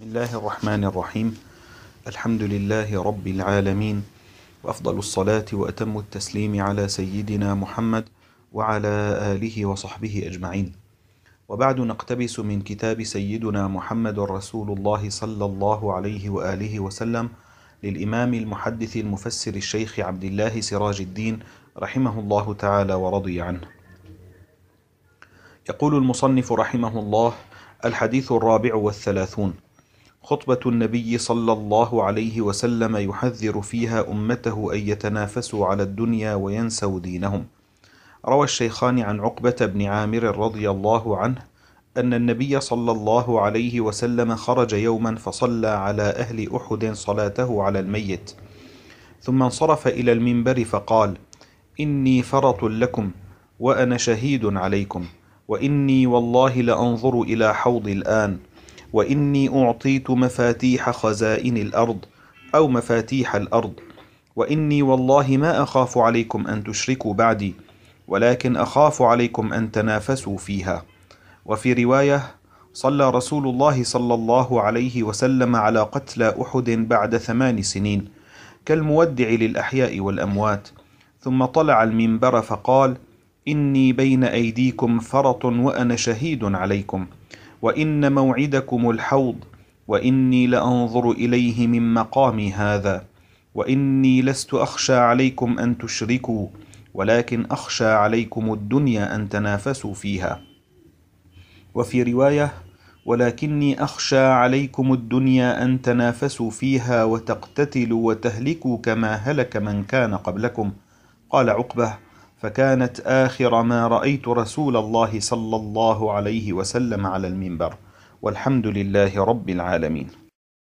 بسم الله الرحمن الرحيم الحمد لله رب العالمين وأفضل الصلاة وأتم التسليم على سيدنا محمد وعلى آله وصحبه أجمعين وبعد نقتبس من كتاب سيدنا محمد رسول الله صلى الله عليه وآله وسلم للإمام المحدث المفسر الشيخ عبد الله سراج الدين رحمه الله تعالى ورضي عنه يقول المصنف رحمه الله الحديث الرابع والثلاثون خطبة النبي صلى الله عليه وسلم يحذر فيها أمته أن يتنافسوا على الدنيا وينسوا دينهم. روى الشيخان عن عقبة بن عامر رضي الله عنه أن النبي صلى الله عليه وسلم خرج يوما فصلى على أهل أحد صلاته على الميت، ثم انصرف إلى المنبر فقال: إني فرط لكم وأنا شهيد عليكم، وإني والله لأنظر إلى حوض الآن. وإني أعطيت مفاتيح خزائن الأرض أو مفاتيح الأرض وإني والله ما أخاف عليكم أن تشركوا بعدي ولكن أخاف عليكم أن تنافسوا فيها وفي رواية صلى رسول الله صلى الله عليه وسلم على قتلى أحد بعد ثمان سنين كالمودع للأحياء والأموات ثم طلع المنبر فقال إني بين أيديكم فرط وأنا شهيد عليكم وإن موعدكم الحوض وإني لأنظر إليه من مقامي هذا وإني لست أخشى عليكم أن تشركوا ولكن أخشى عليكم الدنيا أن تنافسوا فيها وفي رواية ولكني أخشى عليكم الدنيا أن تنافسوا فيها وتقتتلوا وتهلكوا كما هلك من كان قبلكم قال عقبه فكانت آخر ما رأيت رسول الله صلى الله عليه وسلم على المنبر والحمد لله رب العالمين